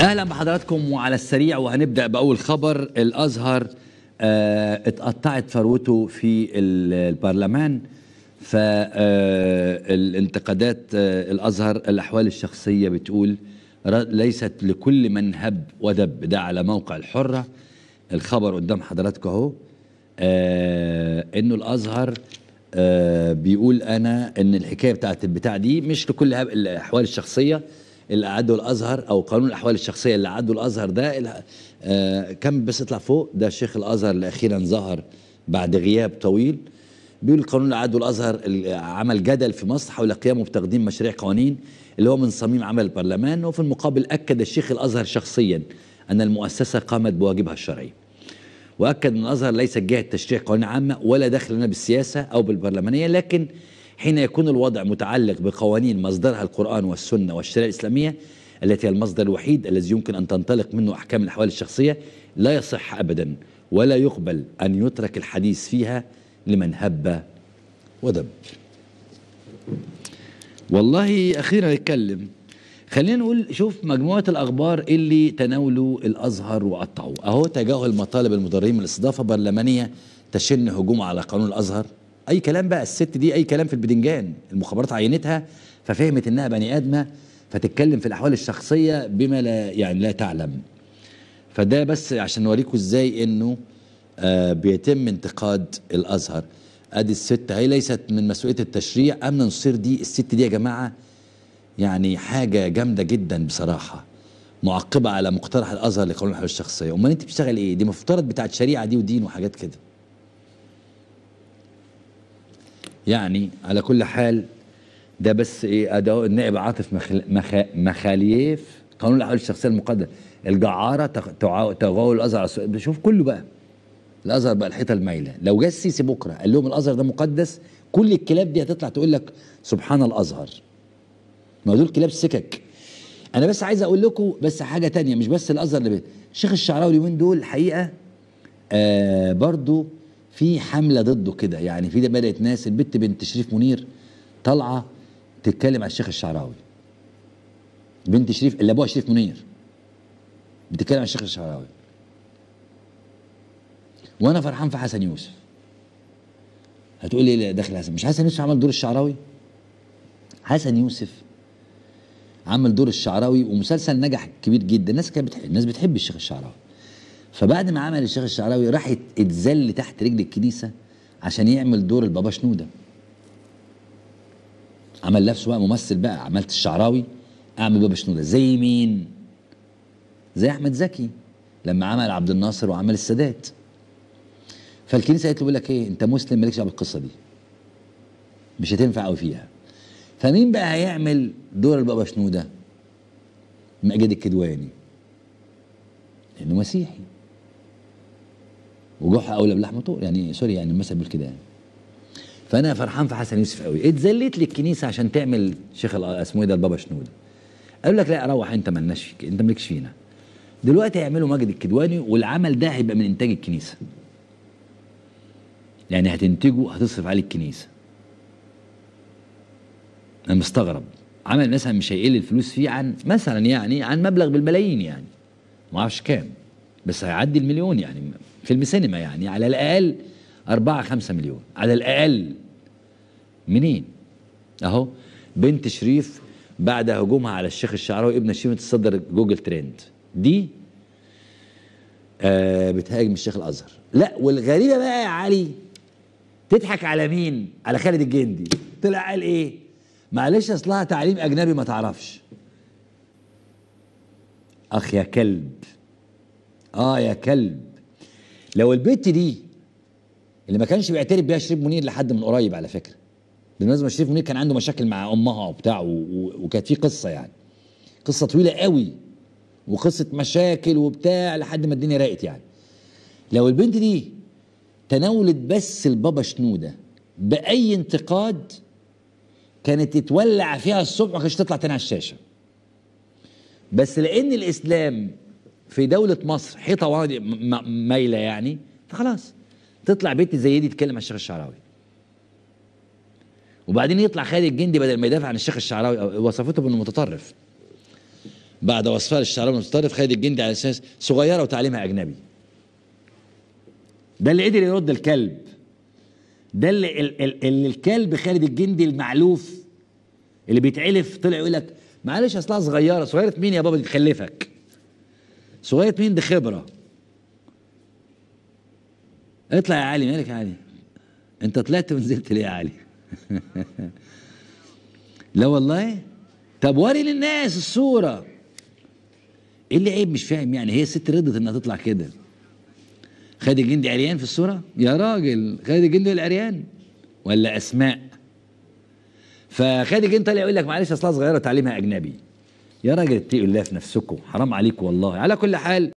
اهلا بحضراتكم وعلى السريع وهنبدا باول خبر الازهر آه، اتقطعت فروته في البرلمان فالانتقادات آه، آه، الازهر الاحوال الشخصيه بتقول ليست لكل من هب ودب ده على موقع الحره الخبر قدام حضراتكم اهو انه الازهر بيقول انا ان الحكايه بتاعت البتاع دي مش لكل هب الاحوال الشخصيه اللي اعدوا الازهر او قانون الاحوال الشخصيه اللي اعدوا الازهر ده آه كم بس يطلع فوق ده شيخ الازهر اللي اخيرا ظهر بعد غياب طويل بيقول القانون اللي اعدوا الازهر اللي عمل جدل في مصر حول قيامه بتقديم مشاريع قوانين اللي هو من صميم عمل البرلمان وفي المقابل اكد الشيخ الازهر شخصيا ان المؤسسه قامت بواجبها الشرعي واكد ان الازهر ليس جهه تشريع قوانين عامه ولا دخل لنا بالسياسه او بالبرلمانيه لكن حين يكون الوضع متعلق بقوانين مصدرها القرآن والسنة والشريعة الإسلامية التي هي المصدر الوحيد الذي يمكن أن تنطلق منه أحكام الأحوال الشخصية لا يصح أبدا ولا يقبل أن يترك الحديث فيها لمن هب ودب والله أخيرا نتكلم خلينا نقول شوف مجموعة الأخبار اللي تناولوا الأزهر وقطعوه أهو تجاهل مطالب المضرين من الاستضافة برلمانية تشن هجوم على قانون الأزهر اي كلام بقى الست دي اي كلام في البدنجان المخابرات عينتها ففهمت انها بني ادمه فتتكلم في الاحوال الشخصيه بما لا يعني لا تعلم فده بس عشان نوريكم ازاي انه آه بيتم انتقاد الازهر ادي الست هي ليست من مسؤوليه التشريع امن نصير دي الست دي يا جماعه يعني حاجه جامده جدا بصراحه معقبه على مقترح الازهر لقانون الحقوق الشخصيه امال انت بتشتغل ايه دي مفترض بتاعت شريعه دي ودين وحاجات كده يعني على كل حال ده بس ايه ده النائب عاطف مخ... مخاليف قانون الاحوال الشخصيه المقدسه الجعاره تغول الازهر شوف كله بقى الازهر بقى الحيطه المايله لو جه السيسي بكره قال لهم الازهر ده مقدس كل الكلاب دي هتطلع تقول لك سبحان الازهر ما دول كلاب سكك انا بس عايز اقول لكم بس حاجه تانية مش بس الازهر اللي شيخ الشعراوي اليومين دول الحقيقه آه برضو في حمله ضده كده يعني في بدات ناس البت بنت شريف منير طالعه تتكلم على الشيخ الشعراوي بنت شريف اللي ابوها شريف منير بتتكلم على الشيخ الشعراوي وانا فرحان في حسن يوسف هتقول لي داخل حسن مش حسن يوسف عمل دور الشعراوي حسن يوسف عمل دور الشعراوي ومسلسل نجح كبير جدا الناس كانت بتحب الناس بتحب الشيخ الشعراوي فبعد ما عمل الشيخ الشعراوي راح اتذل تحت رجل الكنيسه عشان يعمل دور البابا شنوده عمل نفسه بقى ممثل بقى عملت الشعراوي اعمل بابا شنوده زي مين زي احمد زكي لما عمل عبد الناصر وعمل السادات فالكنيسه قالت له بيقول لك ايه انت مسلم مالكش دعوه بالقصه دي مش هتنفع قوي فيها فمين بقى هيعمل دور البابا شنوده ماجد الكدواني لانه مسيحي وجوعها اولى بلحم طول يعني سوري يعني المثل بيقول كده يعني فانا فرحان في حسن يوسف قوي اتذليت للكنيسه عشان تعمل شيخ اسمه ايه ده البابا شنود قالوا لك لا روح انت مالناش فيك انت مالكش فينا دلوقتي هيعملوا مجد الكدواني والعمل ده هيبقى من انتاج الكنيسه يعني هتنتجه هتصرف عليه الكنيسه انا مستغرب عمل مثلا مش هيقل الفلوس فيه عن مثلا يعني عن مبلغ بالملايين يعني ما اعرفش كام بس هيعدي المليون يعني فيلم سينما يعني على الأقل أربعة خمسة مليون على الأقل منين أهو بنت شريف بعد هجومها على الشيخ الشعراوي ابن شريف تصدر جوجل ترند دي آه بتهاجم الشيخ الازهر لا والغريبه بقى يا علي تضحك على مين على خالد الجندي طلع قال ايه معلش اصلها تعليم اجنبي ما تعرفش اخ يا كلب اه يا كلب لو البت دي اللي ما كانش بيعترف بيها شريف منير لحد من قريب على فكره بالمناسبه شريف منير كان عنده مشاكل مع امها وبتاع وكانت في قصه يعني قصه طويله قوي وقصه مشاكل وبتاع لحد ما الدنيا راقت يعني لو البنت دي تناولت بس البابا شنوده باي انتقاد كانت تتولع فيها الصبح ما كانتش تطلع تاني على الشاشه بس لان الاسلام في دوله مصر حيطه وادي مايله يعني خلاص تطلع بنت زي دي تتكلم عن الشيخ الشعراوي وبعدين يطلع خالد الجندي بدل ما يدافع عن الشيخ الشعراوي وصفته بانه متطرف بعد وصفها للشعراوي المتطرف خالد الجندي على اساس صغيره وتعليمها اجنبي ده اللي قدر يرد الكلب ده اللي, اللي الكلب خالد الجندي المعلوف اللي بيتعلف طلع يقول لك معلش اصلها صغيره صغيره مين يا بابا اللي تخلفك صغير مين دي خبرة اطلع يا علي مالك يا علي انت طلعت ونزلت ليه يا علي لا والله طب وري للناس الصورة ايه اللي عيب مش فاهم يعني هي الست رضت انها تطلع كده خالد الجندي عريان في الصورة يا راجل خالد الجندي العريان ولا اسماء فخالد الجندي طالع يقول لك معلش اصلها صغيرة تعليمها اجنبي يا راجل اتقوا الله في نفسكم حرام عليكم والله على كل حال